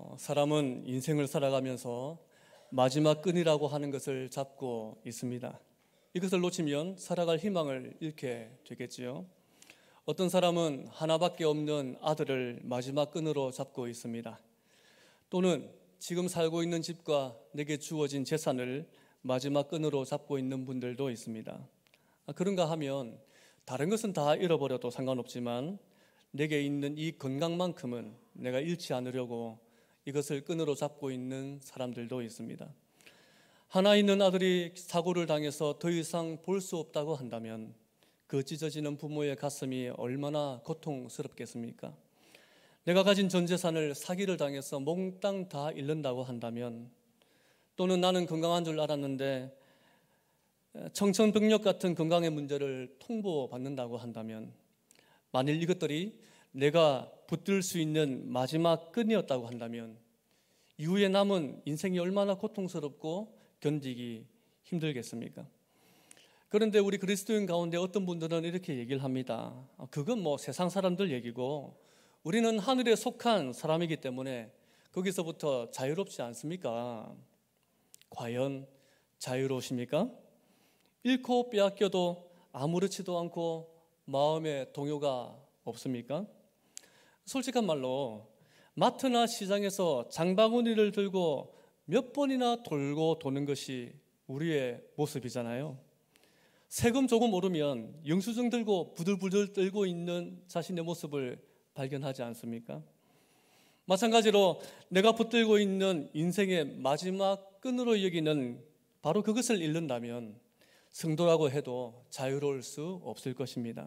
어, 사람은 인생을 살아가면서 마지막 끈이라고 하는 것을 잡고 있습니다. 이것을 놓치면 살아갈 희망을 잃게 되겠지요. 어떤 사람은 하나밖에 없는 아들을 마지막 끈으로 잡고 있습니다. 또는 지금 살고 있는 집과 내게 주어진 재산을 마지막 끈으로 잡고 있는 분들도 있습니다. 아, 그런가 하면 다른 것은 다 잃어버려도 상관없지만 내게 있는 이 건강만큼은 내가 잃지 않으려고 이것을 끈으로 잡고 있는 사람들도 있습니다. 하나 있는 아들이 사고를 당해서 더 이상 볼 수 없다고 한다면 그 찢어지는 부모의 가슴이 얼마나 고통스럽겠습니까? 내가 가진 전 재산을 사기를 당해서 몽땅 다 잃는다고 한다면 또는 나는 건강한 줄 알았는데 청천벽력 같은 건강의 문제를 통보받는다고 한다면 만일 이것들이 내가 붙들 수 있는 마지막 끈이었다고 한다면 이후에 남은 인생이 얼마나 고통스럽고 견디기 힘들겠습니까? 그런데 우리 그리스도인 가운데 어떤 분들은 이렇게 얘기를 합니다. 아, 그건 뭐 세상 사람들 얘기고 우리는 하늘에 속한 사람이기 때문에 거기서부터 자유롭지 않습니까? 과연 자유로우십니까? 잃고 빼앗겨도 아무렇지도 않고 마음에 동요가 없습니까? 솔직한 말로 마트나 시장에서 장바구니를 들고 몇 번이나 돌고 도는 것이 우리의 모습이잖아요. 세금 조금 오르면 영수증 들고 부들부들 떨고 있는 자신의 모습을 발견하지 않습니까? 마찬가지로 내가 붙들고 있는 인생의 마지막 끈으로 여기는 바로 그것을 잃는다면 성도라고 해도 자유로울 수 없을 것입니다.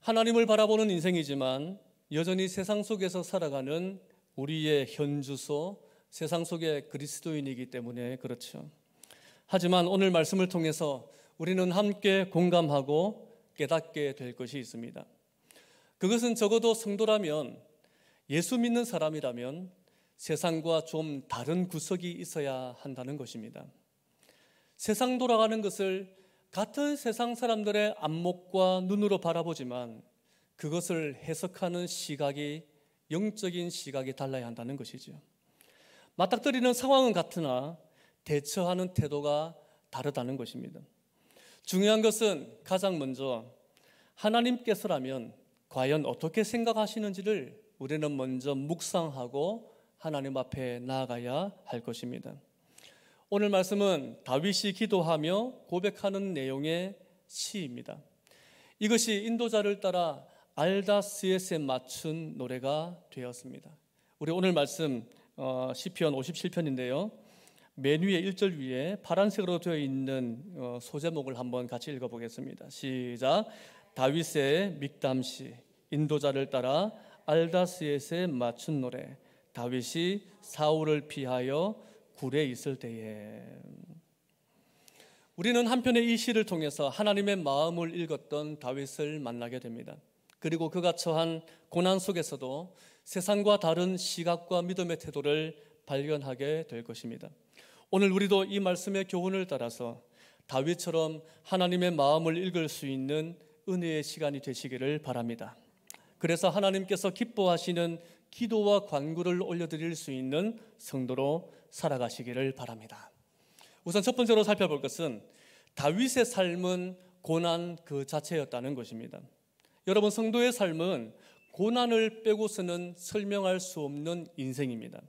하나님을 바라보는 인생이지만 여전히 세상 속에서 살아가는 우리의 현주소, 세상 속의 그리스도인이기 때문에 그렇죠. 하지만 오늘 말씀을 통해서 우리는 함께 공감하고 깨닫게 될 것이 있습니다. 그것은 적어도 성도라면 예수 믿는 사람이라면 세상과 좀 다른 구석이 있어야 한다는 것입니다. 세상 돌아가는 것을 같은 세상 사람들의 안목과 눈으로 바라보지만 그것을 해석하는 시각이 영적인 시각이 달라야 한다는 것이죠. 맞닥뜨리는 상황은 같으나 대처하는 태도가 다르다는 것입니다. 중요한 것은 가장 먼저 하나님께서라면 과연 어떻게 생각하시는지를 우리는 먼저 묵상하고 하나님 앞에 나아가야 할 것입니다. 오늘 말씀은 다윗이 기도하며 고백하는 내용의 시입니다. 이것이 인도자를 따라 알다스에 맞춘 노래가 되었습니다. 우리 오늘 말씀 어, 시편 57편인데요. 맨 위에 1절 위에 파란색으로 되어 있는 어, 소제목을 한번 같이 읽어보겠습니다. 시작. 다윗의 믹담시 인도자를 따라 알다스에 맞춘 노래. 다윗이 사울을 피하여 굴에 있을 때에 우리는 한편의 이 시를 통해서 하나님의 마음을 읽었던 다윗을 만나게 됩니다. 그리고 그가 처한 고난 속에서도 세상과 다른 시각과 믿음의 태도를 발견하게 될 것입니다. 오늘 우리도 이 말씀의 교훈을 따라서 다윗처럼 하나님의 마음을 읽을 수 있는 은혜의 시간이 되시기를 바랍니다. 그래서 하나님께서 기뻐하시는 기도와 광구를 올려드릴 수 있는 성도로 살아가시기를 바랍니다. 우선 첫 번째로 살펴볼 것은 다윗의 삶은 고난 그 자체였다는 것입니다. 여러분 성도의 삶은 고난을 빼고서는 설명할 수 없는 인생입니다.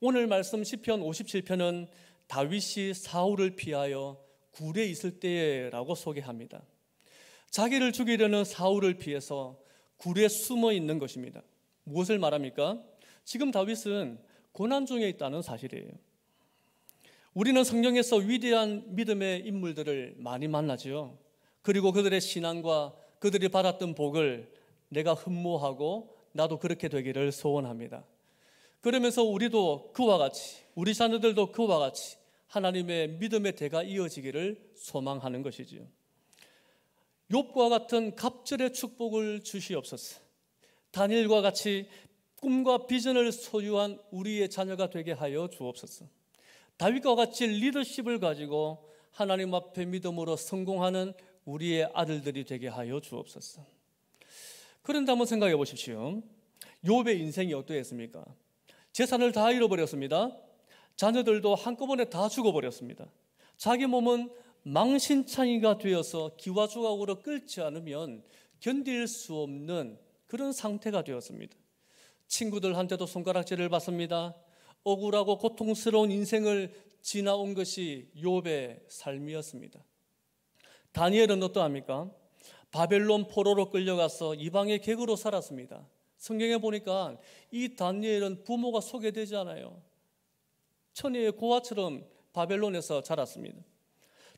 오늘 말씀 시편 57편은 다윗이 사울을 피하여 굴에 있을 때라고 소개합니다. 자기를 죽이려는 사울을 피해서 굴에 숨어 있는 것입니다. 무엇을 말합니까? 지금 다윗은 고난 중에 있다는 사실이에요. 우리는 성경에서 위대한 믿음의 인물들을 많이 만나죠. 그리고 그들의 신앙과 그들이 받았던 복을 내가 흠모하고 나도 그렇게 되기를 소원합니다. 그러면서 우리도 그와 같이 우리 자녀들도 그와 같이 하나님의 믿음의 대가 이어지기를 소망하는 것이지요. 욥과 같은 갑절의 축복을 주시옵소서. 다니엘과 같이 꿈과 비전을 소유한 우리의 자녀가 되게 하여 주옵소서. 다윗과 같이 리더십을 가지고 하나님 앞에 믿음으로 성공하는 우리의 아들들이 되게 하여 주옵소서. 그런데 한번 생각해 보십시오. 욥의 인생이 어떠했습니까? 재산을 다 잃어버렸습니다. 자녀들도 한꺼번에 다 죽어버렸습니다. 자기 몸은 망신창이가 되어서 기와 조각으로 끓지 않으면 견딜 수 없는 그런 상태가 되었습니다. 친구들한테도 손가락질을 받습니다. 억울하고 고통스러운 인생을 지나온 것이 욥의 삶이었습니다. 다니엘은 어떠합니까? 바벨론 포로로 끌려가서 이방의 객으로 살았습니다. 성경에 보니까 이 다니엘은 부모가 소개되지 않아요. 천혜의 고아처럼 바벨론에서 자랐습니다.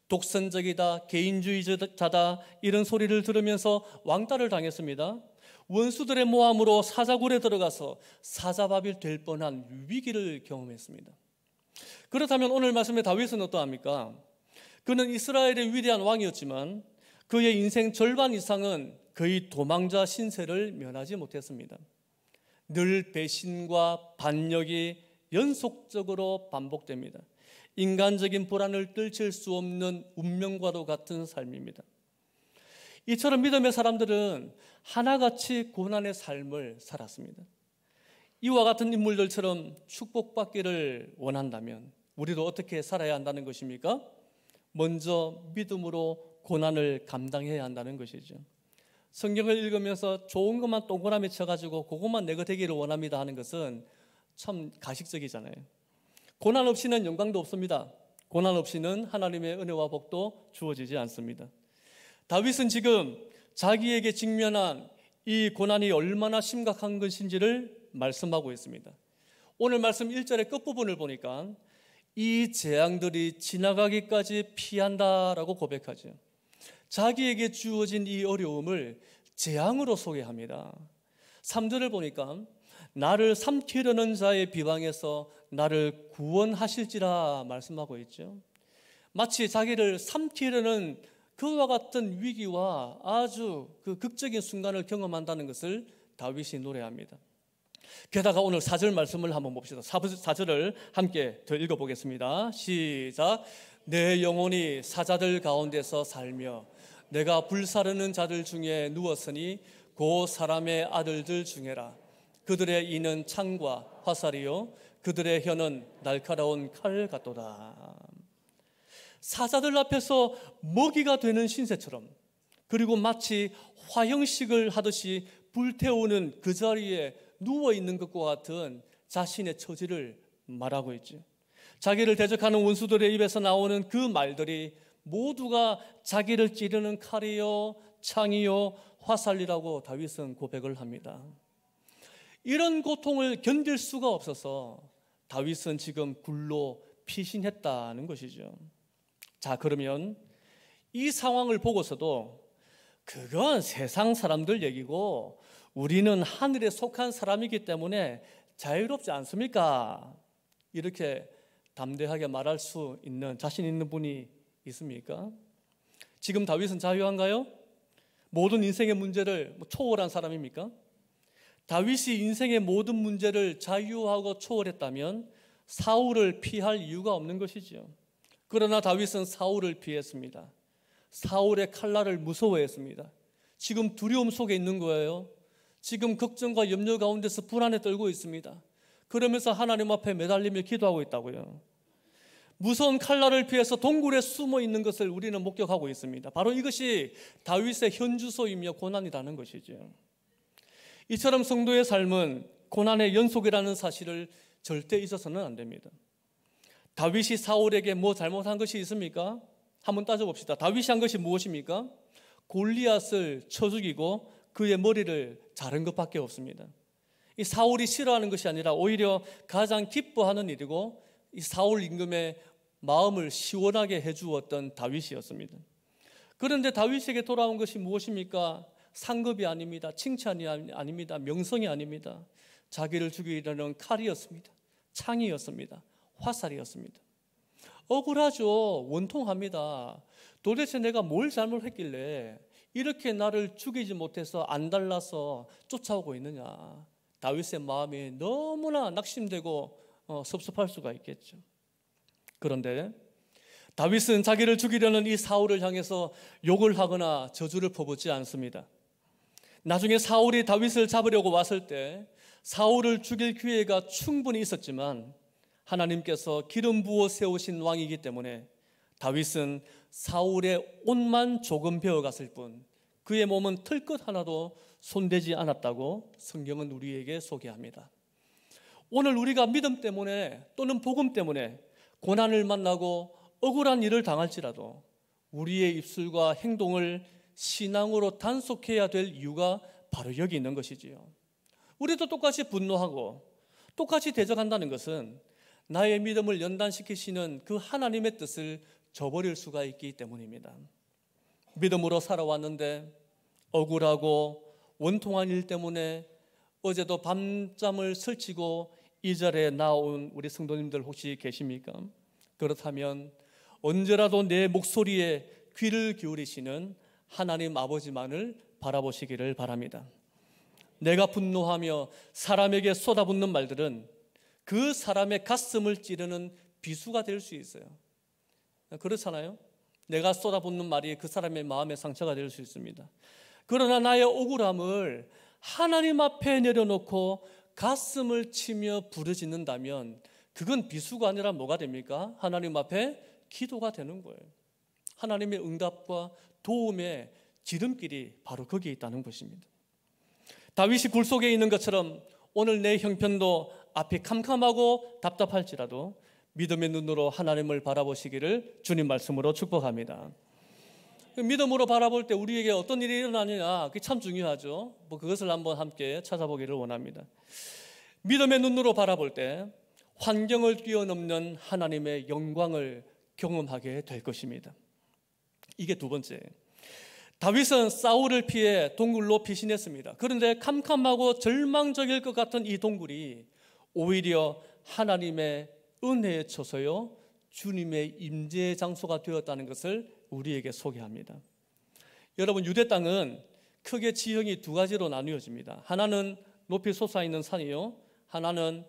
독선적이다, 개인주의자다, 이런 소리를 들으면서 왕따를 당했습니다. 원수들의 모함으로 사자굴에 들어가서 사자밥이 될 뻔한 위기를 경험했습니다. 그렇다면 오늘 말씀의 다윗은 어떠합니까? 그는 이스라엘의 위대한 왕이었지만 그의 인생 절반 이상은 그의 도망자 신세를 면하지 못했습니다. 늘 배신과 반역이 연속적으로 반복됩니다. 인간적인 불안을 떨칠 수 없는 운명과도 같은 삶입니다. 이처럼 믿음의 사람들은 하나같이 고난의 삶을 살았습니다. 이와 같은 인물들처럼 축복받기를 원한다면 우리도 어떻게 살아야 한다는 것입니까? 먼저 믿음으로 고난을 감당해야 한다는 것이죠. 성경을 읽으면서 좋은 것만 동그라미 쳐가지고 그것만 내가 되기를 원합니다 하는 것은 참 가식적이잖아요. 고난 없이는 영광도 없습니다. 고난 없이는 하나님의 은혜와 복도 주어지지 않습니다. 다윗은 지금 자기에게 직면한 이 고난이 얼마나 심각한 것인지를 말씀하고 있습니다. 오늘 말씀 1절의 끝부분을 보니까 이 재앙들이 지나가기까지 피한다라고 고백하죠. 자기에게 주어진 이 어려움을 재앙으로 소개합니다. 3절을 보니까 나를 삼키려는 자의 비방에서 나를 구원하실지라 말씀하고 있죠. 마치 자기를 삼키려는 그와 같은 위기와 아주 그 극적인 순간을 경험한다는 것을 다윗이 노래합니다. 게다가 오늘 사절 말씀을 한번 봅시다. 사절을 함께 더 읽어보겠습니다. 시작. 내 영혼이 사자들 가운데서 살며 내가 불사르는 자들 중에 누웠으니 고 사람의 아들들 중에라. 그들의 이는 창과 화살이요. 그들의 혀는 날카로운 칼 같도다. 사자들 앞에서 먹이가 되는 신세처럼 그리고 마치 화형식을 하듯이 불태우는 그 자리에 누워 있는 것과 같은 자신의 처지를 말하고 있죠. 자기를 대적하는 원수들의 입에서 나오는 그 말들이 모두가 자기를 찌르는 칼이요, 창이요, 화살이라고 다윗은 고백을 합니다. 이런 고통을 견딜 수가 없어서 다윗은 지금 굴로 피신했다는 것이죠. 자, 그러면 이 상황을 보고서도 그건 세상 사람들 얘기고 우리는 하늘에 속한 사람이기 때문에 자유롭지 않습니까? 이렇게 담대하게 말할 수 있는 자신 있는 분이 있습니까? 지금 다윗은 자유한가요? 모든 인생의 문제를 뭐 초월한 사람입니까? 다윗이 인생의 모든 문제를 자유하고 초월했다면 사울을 피할 이유가 없는 것이지요. 그러나 다윗은 사울을 피했습니다. 사울의 칼날을 무서워했습니다. 지금 두려움 속에 있는 거예요. 지금 걱정과 염려 가운데서 불안에 떨고 있습니다. 그러면서 하나님 앞에 매달리며 기도하고 있다고요. 무서운 칼날을 피해서 동굴에 숨어 있는 것을 우리는 목격하고 있습니다. 바로 이것이 다윗의 현주소이며 고난이라는 것이죠. 이처럼 성도의 삶은 고난의 연속이라는 사실을 절대 잊어서는 안 됩니다. 다윗이 사울에게 뭐 잘못한 것이 있습니까? 한번 따져봅시다. 다윗이 한 것이 무엇입니까? 골리앗을 쳐 죽이고 그의 머리를 잘른 것밖에 없습니다. 이 사울이 싫어하는 것이 아니라 오히려 가장 기뻐하는 일이고 이 사울 임금의 마음을 시원하게 해주었던 다윗이었습니다. 그런데 다윗에게 돌아온 것이 무엇입니까? 상급이 아닙니다. 칭찬이 아닙니다. 명성이 아닙니다. 자기를 죽이려는 칼이었습니다. 창이었습니다. 화살이었습니다. 억울하죠. 원통합니다. 도대체 내가 뭘 잘못했길래 이렇게 나를 죽이지 못해서 안달라서 쫓아오고 있느냐. 다윗의 마음이 너무나 낙심되고 어, 섭섭할 수가 있겠죠. 그런데 다윗은 자기를 죽이려는 이 사울을 향해서 욕을 하거나 저주를 퍼붓지 않습니다. 나중에 사울이 다윗을 잡으려고 왔을 때 사울을 죽일 기회가 충분히 있었지만 하나님께서 기름 부어 세우신 왕이기 때문에 다윗은 사울의 옷만 조금 베어갔을 뿐 그의 몸은 털끝 하나도 손대지 않았다고 성경은 우리에게 소개합니다. 오늘 우리가 믿음 때문에 또는 복음 때문에 고난을 만나고 억울한 일을 당할지라도 우리의 입술과 행동을 신앙으로 단속해야 될 이유가 바로 여기 있는 것이지요. 우리도 똑같이 분노하고 똑같이 대적한다는 것은 나의 믿음을 연단시키시는 그 하나님의 뜻을 저버릴 수가 있기 때문입니다. 믿음으로 살아왔는데 억울하고 원통한 일 때문에 어제도 밤잠을 설치고 이 자리에 나온 우리 성도님들 혹시 계십니까? 그렇다면 언제라도 내 목소리에 귀를 기울이시는 하나님 아버지만을 바라보시기를 바랍니다. 내가 분노하며 사람에게 쏟아붓는 말들은 그 사람의 가슴을 찌르는 비수가 될 수 있어요. 그렇잖아요. 내가 쏟아붓는 말이 그 사람의 마음에 상처가 될 수 있습니다. 그러나 나의 억울함을 하나님 앞에 내려놓고 가슴을 치며 부르짖는다면 그건 비수가 아니라 뭐가 됩니까? 하나님 앞에 기도가 되는 거예요. 하나님의 응답과 도움의 지름길이 바로 거기에 있다는 것입니다. 다윗이 굴 속에 있는 것처럼 오늘 내 형편도 앞이 캄캄하고 답답할지라도 믿음의 눈으로 하나님을 바라보시기를 주님 말씀으로 축복합니다. 믿음으로 바라볼 때 우리에게 어떤 일이 일어나느냐 그게 참 중요하죠. 뭐 그것을 한번 함께 찾아보기를 원합니다. 믿음의 눈으로 바라볼 때 환경을 뛰어넘는 하나님의 영광을 경험하게 될 것입니다. 이게 두 번째. 다윗은 사울을 피해 동굴로 피신했습니다. 그런데 캄캄하고 절망적일 것 같은 이 동굴이 오히려 하나님의 은혜에 처서요 주님의 임재 장소가 되었다는 것을 우리에게 소개합니다. 여러분 유대 땅은 크게 지형이 두 가지로 나누어집니다. 하나는 높이 솟아 있는 산이요, 하나는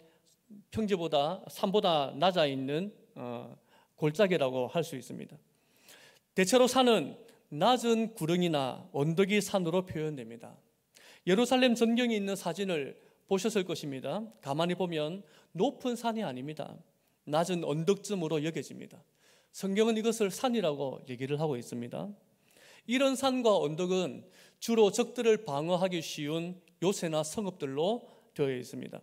평지보다 산보다 낮아 있는 어, 골짜기라고 할 수 있습니다. 대체로 산은 낮은 구릉이나 언덕이 산으로 표현됩니다. 예루살렘 전경에 있는 사진을 보셨을 것입니다. 가만히 보면 높은 산이 아닙니다. 낮은 언덕쯤으로 여겨집니다. 성경은 이것을 산이라고 얘기를 하고 있습니다. 이런 산과 언덕은 주로 적들을 방어하기 쉬운 요새나 성읍들로 되어 있습니다.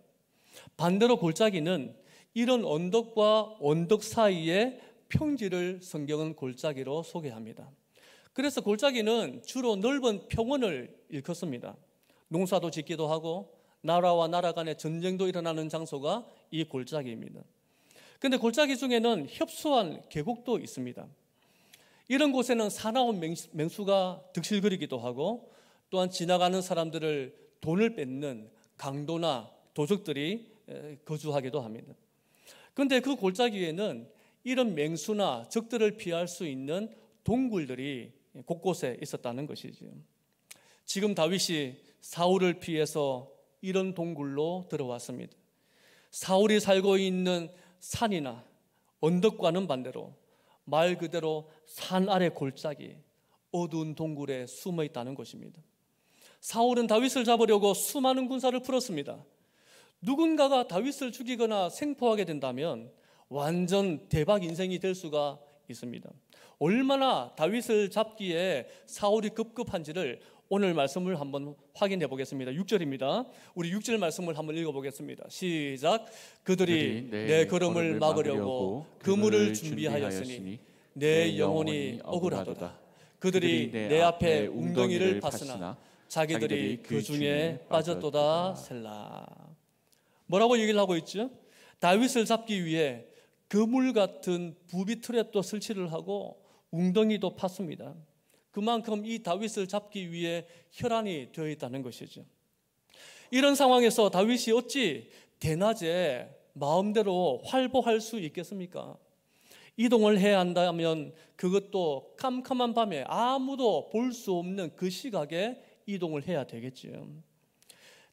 반대로 골짜기는 이런 언덕과 언덕 사이에 평지를 성경은 골짜기로 소개합니다. 그래서 골짜기는 주로 넓은 평원을 일컫습니다. 농사도 짓기도 하고 나라와 나라 간의 전쟁도 일어나는 장소가 이 골짜기입니다. 근데 골짜기 중에는 협소한 계곡도 있습니다. 이런 곳에는 사나운 맹수가 득실거리기도 하고 또한 지나가는 사람들을 돈을 뺏는 강도나 도적들이 거주하기도 합니다. 근데 그 골짜기에는 이런 맹수나 적들을 피할 수 있는 동굴들이 곳곳에 있었다는 것이지요. 지금 다윗이 사울을 피해서 이런 동굴로 들어왔습니다. 사울이 살고 있는 산이나 언덕과는 반대로 말 그대로 산 아래 골짜기 어두운 동굴에 숨어 있다는 것입니다. 사울은 다윗을 잡으려고 수많은 군사를 풀었습니다. 누군가가 다윗을 죽이거나 생포하게 된다면 완전 대박 인생이 될 수가 있습니다. 얼마나 다윗을 잡기에 사울이 급급한지를 오늘 말씀을 한번 확인해 보겠습니다. 6절입니다. 우리 6절 말씀을 한번 읽어 보겠습니다. 시작. 그들이 내, 내 걸음을 막으려고 그물을 준비하였으니 내 영혼이 억울하도다. 그들이 내 앞에 웅덩이를 팠으나 자기들이 그, 그 중에 빠졌도다 셀라. 뭐라고 얘기를 하고 있죠? 다윗을 잡기 위해 그물 같은 부비틀에 또 설치를 하고 웅덩이도 팠습니다. 그만큼 이 다윗을 잡기 위해 혈안이 되어 있다는 것이죠. 이런 상황에서 다윗이 어찌 대낮에 마음대로 활보할 수 있겠습니까? 이동을 해야 한다면 그것도 캄캄한 밤에 아무도 볼 수 없는 그 시각에 이동을 해야 되겠지요.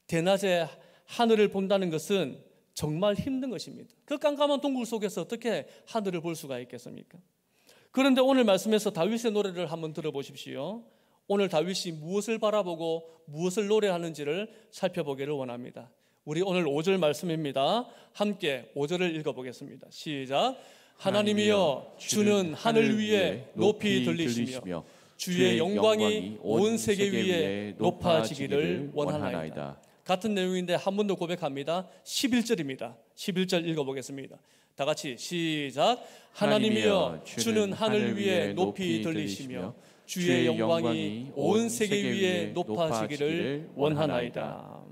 대낮에 하늘을 본다는 것은 정말 힘든 것입니다. 그 깜깜한 동굴 속에서 어떻게 하늘을 볼 수가 있겠습니까? 그런데 오늘 말씀에서 다윗의 노래를 한번 들어보십시오. 오늘 다윗이 무엇을 바라보고 무엇을 노래하는지를 살펴보기를 원합니다. 우리 오늘 5절 말씀입니다. 함께 5절을 읽어보겠습니다. 시작. 하나님이여 주는 하늘 위에 높이 들리시며 주의 영광이 온 세계 위에 높아지기를 원하나이다. 같은 내용인데 한번더 고백합니다. 11절입니다. 11절 읽어보겠습니다. 다 같이 시작. 하나님이여 주는 하늘 위에 높이 들리시며 주의 영광이 온 세계 위에 높아지기를 원하나이다.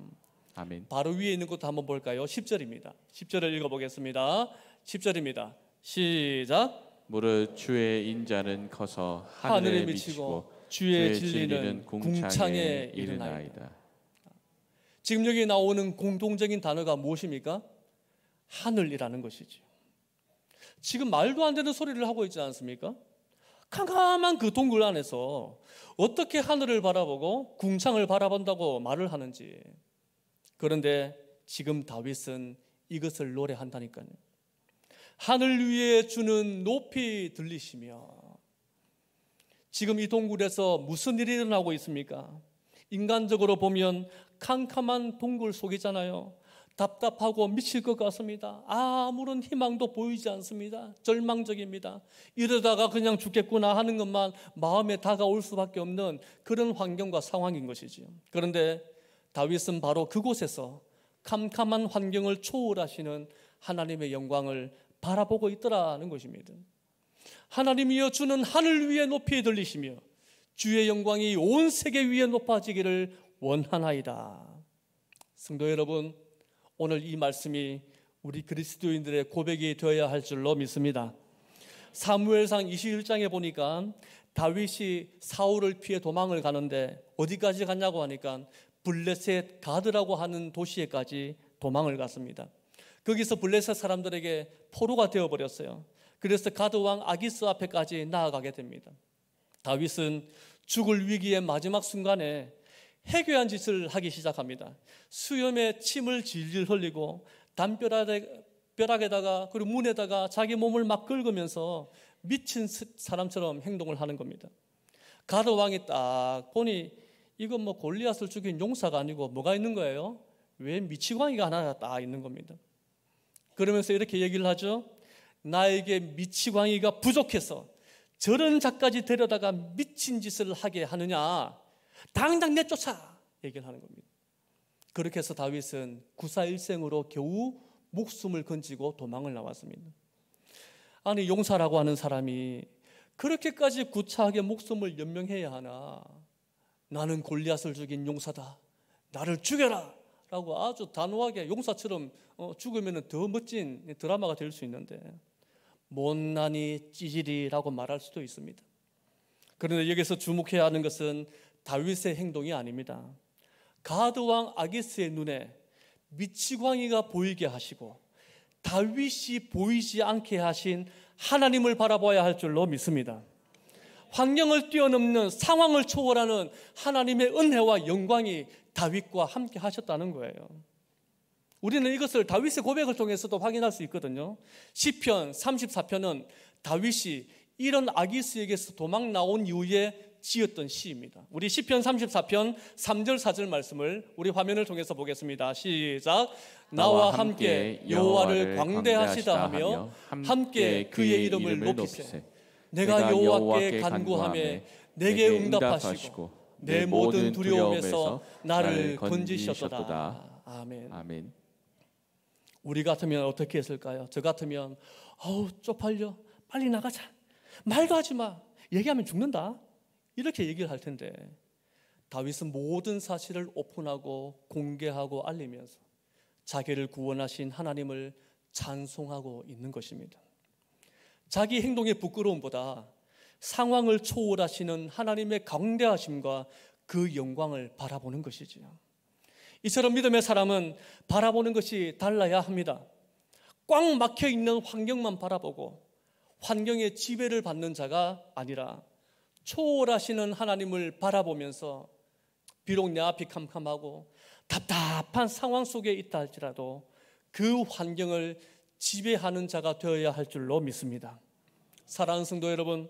아멘. 바로 위에 있는 것도 한번 볼까요? 10절입니다. 10절을 읽어 보겠습니다. 10절입니다. 시작. 무릇 주의 인자는 커서 하늘에 미치고 주의 진리는 궁창에 이르나이다. 지금 여기 나오는 공통적인 단어가 무엇입니까? 하늘이라는 것이죠. 지금 말도 안 되는 소리를 하고 있지 않습니까? 캄캄한 그 동굴 안에서 어떻게 하늘을 바라보고 궁창을 바라본다고 말을 하는지. 그런데 지금 다윗은 이것을 노래한다니까요. 하늘 위에 주는 높이 들리시며 지금 이 동굴에서 무슨 일이 일어나고 있습니까? 인간적으로 보면 캄캄한 동굴 속이잖아요. 답답하고 미칠 것 같습니다. 아무런 희망도 보이지 않습니다. 절망적입니다. 이러다가 그냥 죽겠구나 하는 것만 마음에 다가올 수밖에 없는 그런 환경과 상황인 것이지요. 그런데 다윗은 바로 그곳에서 캄캄한 환경을 초월하시는 하나님의 영광을 바라보고 있더라는 것입니다. 하나님이여 주는 하늘 위에 높이 들리시며 주의 영광이 온 세계 위에 높아지기를 원하나이다. 성도 여러분, 오늘 이 말씀이 우리 그리스도인들의 고백이 되어야 할 줄로 믿습니다. 사무엘상 21장에 보니까 다윗이 사울을 피해 도망을 가는데 어디까지 갔냐고 하니까 블레셋 가드라고 하는 도시에까지 도망을 갔습니다. 거기서 블레셋 사람들에게 포로가 되어 버렸어요. 그래서 가드 왕 아기스 앞에까지 나아가게 됩니다. 다윗은 죽을 위기의 마지막 순간에 해괴한 짓을 하기 시작합니다. 수염에 침을 질질 흘리고 담벼락에다가 그리고 문에다가 자기 몸을 막 긁으면서 미친 사람처럼 행동을 하는 겁니다. 가드 왕이 딱 보니 이건 뭐 골리앗을 죽인 용사가 아니고 뭐가 있는 거예요? 왜 미치광이가 하나 가딱 있는 겁니다. 그러면서 이렇게 얘기를 하죠. 나에게 미치광이가 부족해서 저런 자까지 데려다가 미친 짓을 하게 하느냐. 당장 내쫓아 얘기를 하는 겁니다. 그렇게 해서 다윗은 구사일생으로 겨우 목숨을 건지고 도망을 나왔습니다. 아니 용사라고 하는 사람이 그렇게까지 구차하게 목숨을 연명해야 하나? 나는 골리앗을 죽인 용사다. 나를 죽여라. 라고 아주 단호하게 용사처럼 어, 죽으면 더 멋진 드라마가 될 수 있는데 못난이 찌질이라고 말할 수도 있습니다. 그런데 여기서 주목해야 하는 것은 다윗의 행동이 아닙니다. 가드 왕 아기스의 눈에 미치광이가 보이게 하시고 다윗이 보이지 않게 하신 하나님을 바라봐야 할 줄로 믿습니다. 환경을 뛰어넘는 상황을 초월하는 하나님의 은혜와 영광이 다윗과 함께 하셨다는 거예요. 우리는 이것을 다윗의 고백을 통해서도 확인할 수 있거든요. 시편 34편은 다윗이 이런 아기스에게서 도망 나온 이후에 지었던 시입니다. 우리 시편 34편 3절 4절 말씀을 우리 화면을 통해서 보겠습니다. 시작 나와 함께 여호와를 광대하시다 하며 함께 그의 이름을 높이세 내가 여호와께 간구함에 내게 응답하시고 내 모든 두려움에서 나를 건지셨도다. 아멘. 아멘. 우리 같으면 어떻게 했을까요? 저 같으면 어우 쪽팔려 빨리 나가자 말도 하지 마 얘기하면 죽는다 이렇게 얘기를 할 텐데 다윗은 모든 사실을 오픈하고 공개하고 알리면서 자기를 구원하신 하나님을 찬송하고 있는 것입니다. 자기 행동의 부끄러움보다 상황을 초월하시는 하나님의 강대하심과 그 영광을 바라보는 것이지요. 이처럼 믿음의 사람은 바라보는 것이 달라야 합니다. 꽉 막혀 있는 환경만 바라보고 환경의 지배를 받는 자가 아니라 초월하시는 하나님을 바라보면서 비록 내 앞이 캄캄하고 답답한 상황 속에 있다 할지라도 그 환경을 지배하는 자가 되어야 할 줄로 믿습니다. 사랑하는 성도 여러분,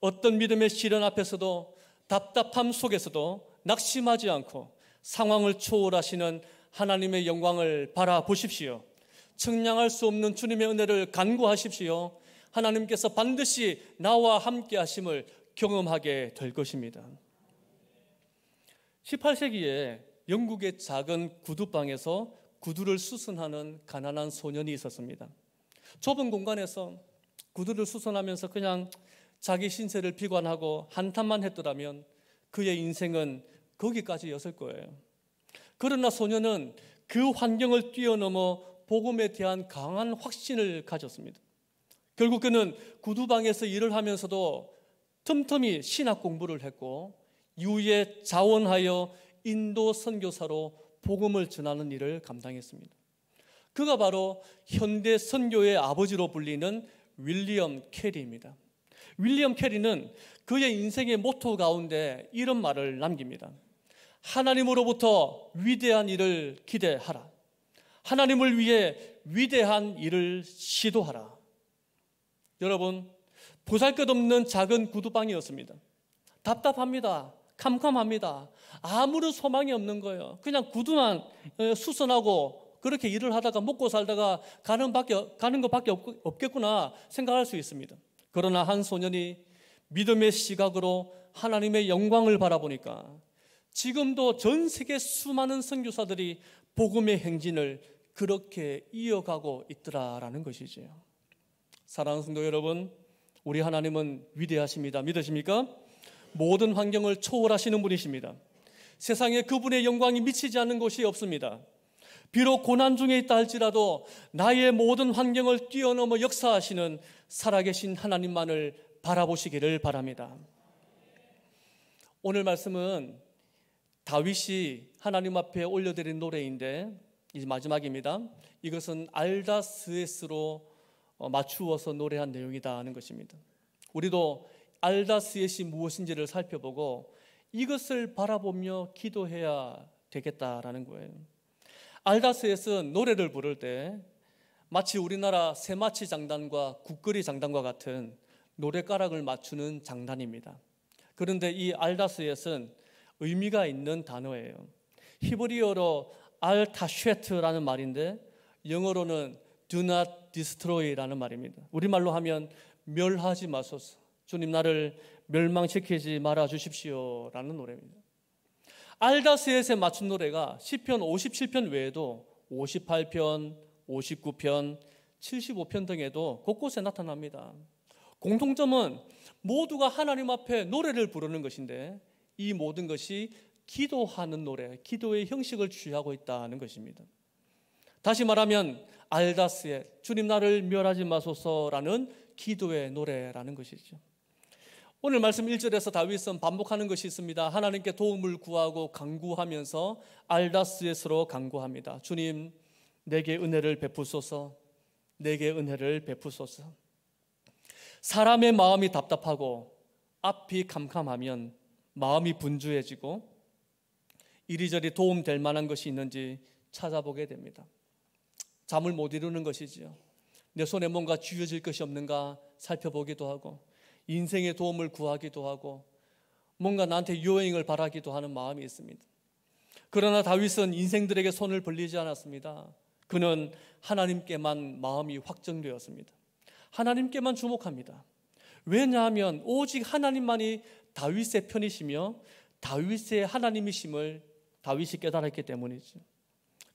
어떤 믿음의 시련 앞에서도 답답함 속에서도 낙심하지 않고 상황을 초월하시는 하나님의 영광을 바라보십시오. 측량할 수 없는 주님의 은혜를 간구하십시오. 하나님께서 반드시 나와 함께 하심을 경험하게 될 것입니다. 18세기에 영국의 작은 구두방에서 구두를 수선하는 가난한 소년이 있었습니다. 좁은 공간에서 구두를 수선하면서 그냥 자기 신세를 비관하고 한탄만 했더라면 그의 인생은 거기까지였을 거예요. 그러나 소년은그 환경을 뛰어넘어 복음에 대한 강한 확신을 가졌습니다. 결국 그는 구두방에서 일을 하면서도 틈틈이 신학 공부를 했고 이후에 자원하여 인도 선교사로 복음을 전하는 일을 감당했습니다. 그가 바로 현대 선교의 아버지로 불리는 윌리엄 캐리입니다. 윌리엄 캐리는 그의 인생의 모토 가운데 이런 말을 남깁니다. 하나님으로부터 위대한 일을 기대하라. 하나님을 위해 위대한 일을 시도하라. 여러분, 보살것없는 작은 구두방이었습니다. 답답합니다. 캄캄합니다. 아무런 소망이 없는 거예요. 그냥 구두만 어, 수선하고 그렇게 일을 하다가 먹고 살다가 가는 밖에 가는 것밖에 없겠구나 생각할 수 있습니다. 그러나 한 소년이 믿음의 시각으로 하나님의 영광을 바라보니까 지금도 전 세계 수많은 선교사들이 복음의 행진을 그렇게 이어가고 있더라라는 것이지요. 사랑하는 성도 여러분, 우리 하나님은 위대하십니다. 믿으십니까? 모든 환경을 초월하시는 분이십니다. 세상에 그분의 영광이 미치지 않는 곳이 없습니다. 비록 고난 중에 있다 할지라도 나의 모든 환경을 뛰어넘어 역사하시는 살아계신 하나님만을 바라보시기를 바랍니다. 오늘 말씀은 다윗이 하나님 앞에 올려드린 노래인데 이제 마지막입니다. 이것은 알다스에스로 어, 맞추어서 노래한 내용이다 하는 것입니다. 우리도 알다스엣이 무엇인지를 살펴보고 이것을 바라보며 기도해야 되겠다라는 거예요. 알다스엣은 노래를 부를 때 마치 우리나라 새마치 장단과 국거리 장단과 같은 노래가락을 맞추는 장단입니다. 그런데 이 알다스엣은 의미가 있는 단어예요. 히브리어로 알타쉐트라는 말인데 영어로는 do not 디스트로이라는 말입니다. 우리말로 하면 멸하지 마소서. 주님 나를 멸망시키지 말아 주십시오라는 노래입니다. 알다스에 맞춘 노래가 시편 57편 외에도 58편, 59편, 75편 등에도 곳곳에 나타납니다. 공통점은 모두가 하나님 앞에 노래를 부르는 것인데 이 모든 것이 기도하는 노래, 기도의 형식을 취하고 있다는 것입니다. 다시 말하면 알다스의 주님 나를 멸하지 마소서라는 기도의 노래라는 것이죠. 오늘 말씀 1절에서 다윗은 반복하는 것이 있습니다. 하나님께 도움을 구하고 강구하면서 알다스에 서로 강구합니다. 주님, 내게 은혜를 베푸소서. 내게 은혜를 베푸소서. 사람의 마음이 답답하고 앞이 캄캄하면 마음이 분주해지고 이리저리 도움될 만한 것이 있는지 찾아보게 됩니다. 잠을 못 이루는 것이지요. 내 손에 뭔가 쥐어질 것이 없는가 살펴보기도 하고 인생의 도움을 구하기도 하고 뭔가 나한테 유행을 바라기도 하는 마음이 있습니다. 그러나 다윗은 인생들에게 손을 벌리지 않았습니다. 그는 하나님께만 마음이 확정되었습니다. 하나님께만 주목합니다. 왜냐하면 오직 하나님만이 다윗의 편이시며 다윗의 하나님이심을 다윗이 깨달았기 때문이죠.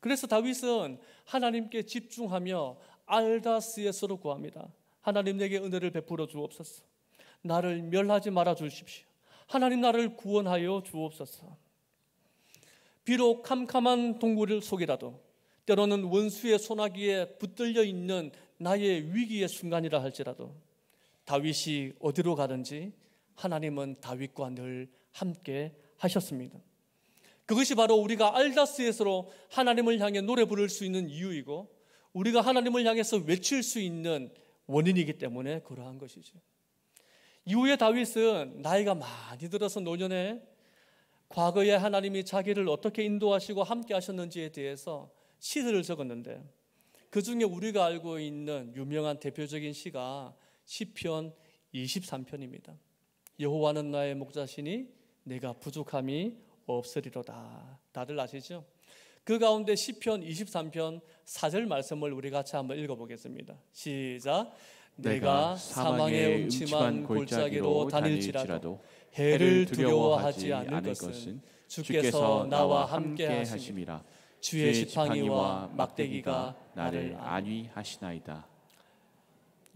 그래서 다윗은 하나님께 집중하며 알다스에 서로 구합니다. 하나님 내게 은혜를 베풀어 주옵소서. 나를 멸하지 말아 주십시오. 하나님 나를 구원하여 주옵소서. 비록 캄캄한 동굴 속이라도 때로는 원수의 소나기에 붙들려 있는 나의 위기의 순간이라 할지라도 다윗이 어디로 가든지 하나님은 다윗과 늘 함께 하셨습니다. 그것이 바로 우리가 알다스에서로 하나님을 향해 노래 부를 수 있는 이유이고 우리가 하나님을 향해서 외칠 수 있는 원인이기 때문에 그러한 것이죠. 이후에 다윗은 나이가 많이 들어서 노년에 과거에 하나님이 자기를 어떻게 인도하시고 함께 하셨는지에 대해서 시들을 적었는데 그 중에 우리가 알고 있는 유명한 대표적인 시가 시편 23편입니다. 여호와는 나의 목자시니 내가 부족함이 없으리로다. 다들 아시죠? 그 가운데 시편 23편 4절 말씀을 우리 같이 한번 읽어 보겠습니다. 시작. 내가 사망의 음침한 골짜기로 다닐지라도 해를 두려워하지 않을 것은 주께서 나와 함께 하심이라 주의 지팡이와 막대기가 나를 안위하시나이다.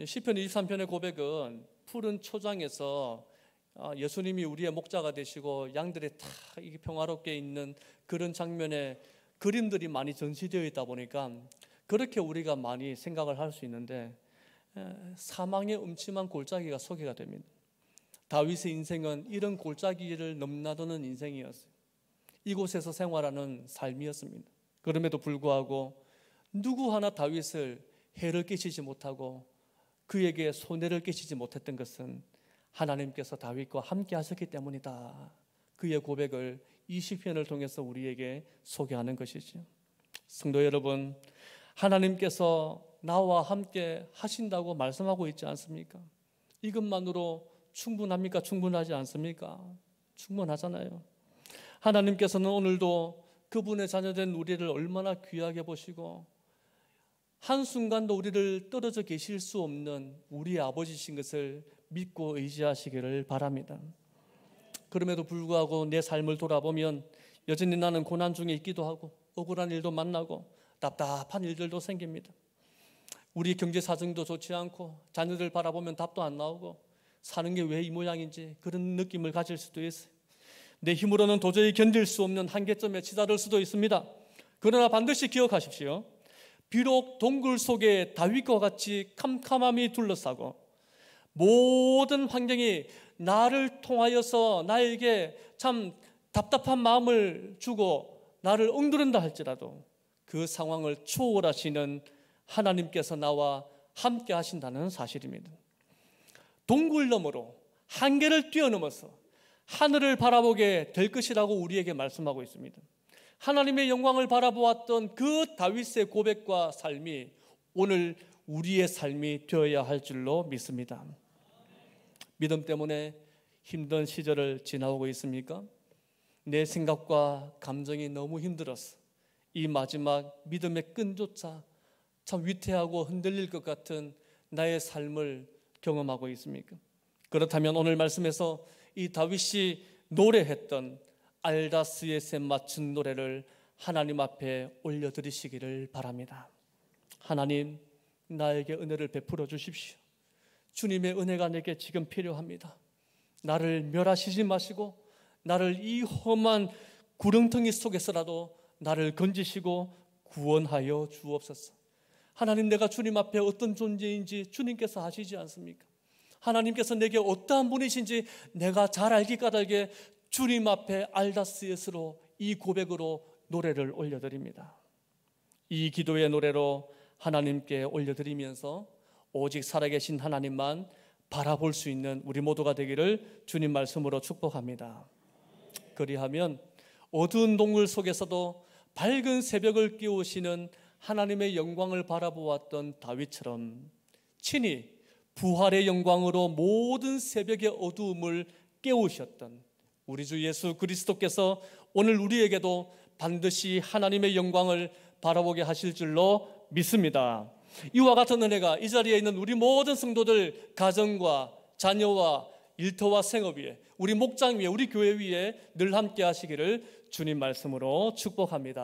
시편 23편의 고백은 푸른 초장에서 어, 예수님이 우리의 목자가 되시고 양들이 다 평화롭게 있는 그런 장면에 그림들이 많이 전시되어 있다 보니까 그렇게 우리가 많이 생각을 할 수 있는데 사망의 음침한 골짜기가 소개가 됩니다. 다윗의 인생은 이런 골짜기를 넘나드는 인생이었어요. 이곳에서 생활하는 삶이었습니다. 그럼에도 불구하고 누구 하나 다윗을 해를 끼치지 못하고 그에게 손해를 끼치지 못했던 것은 하나님께서 다윗과 함께 하셨기 때문이다. 그의 고백을 이 시편을 통해서 우리에게 소개하는 것이지요 성도 여러분, 하나님께서 나와 함께 하신다고 말씀하고 있지 않습니까? 이것만으로 충분합니까? 충분하지 않습니까? 충분하잖아요. 하나님께서는 오늘도 그분의 자녀된 우리를 얼마나 귀하게 보시고 한순간도 우리를 떨어져 계실 수 없는 우리 아버지신 것을 믿고 의지하시기를 바랍니다. 그럼에도 불구하고 내 삶을 돌아보면 여전히 나는 고난 중에 있기도 하고 억울한 일도 만나고 답답한 일들도 생깁니다. 우리 경제 사정도 좋지 않고 자녀들 바라보면 답도 안 나오고 사는 게 왜 이 모양인지 그런 느낌을 가질 수도 있어요. 내 힘으로는 도저히 견딜 수 없는 한계점에 치달을 수도 있습니다. 그러나 반드시 기억하십시오. 비록 동굴 속에 다윗과 같이 캄캄함이 둘러싸고 모든 환경이 나를 통하여서 나에게 참 답답한 마음을 주고 나를 억누른다 할지라도 그 상황을 초월하시는 하나님께서 나와 함께 하신다는 사실입니다. 동굴 너머로 한계를 뛰어넘어서 하늘을 바라보게 될 것이라고 우리에게 말씀하고 있습니다. 하나님의 영광을 바라보았던 그 다윗의 고백과 삶이 오늘 우리의 삶이 되어야 할 줄로 믿습니다. 믿음 때문에 힘든 시절을 지나오고 있습니까? 내 생각과 감정이 너무 힘들었어. 이 마지막 믿음의 끈조차 참 위태하고 흔들릴 것 같은 나의 삶을 경험하고 있습니까? 그렇다면 오늘 말씀에서 이 다윗이 노래했던 알다스의샘 맞춘 노래를 하나님 앞에 올려드리시기를 바랍니다. 하나님, 나에게 은혜를 베풀어 주십시오. 주님의 은혜가 내게 지금 필요합니다. 나를 멸하시지 마시고, 나를 이 험한 구렁텅이 속에서라도 나를 건지시고 구원하여 주옵소서. 하나님, 내가 주님 앞에 어떤 존재인지 주님께서 아시지 않습니까? 하나님께서 내게 어떠한 분이신지 내가 잘 알기 까닭에 주님 앞에 알다스예스로 이 고백으로 노래를 올려드립니다. 이 기도의 노래로 하나님께 올려드리면서 오직 살아계신 하나님만 바라볼 수 있는 우리 모두가 되기를 주님 말씀으로 축복합니다. 그리하면 어두운 동굴 속에서도 밝은 새벽을 깨우시는 하나님의 영광을 바라보았던 다윗처럼 친히 부활의 영광으로 모든 새벽의 어두움을 깨우셨던 우리 주 예수 그리스도께서 오늘 우리에게도 반드시 하나님의 영광을 바라보게 하실 줄로 믿습니다. 이와 같은 은혜가 이 자리에 있는 우리 모든 성도들 가정과 자녀와 일터와 생업 위에 우리 목장 위에 우리 교회 위에 늘 함께 하시기를 주님 말씀으로 축복합니다.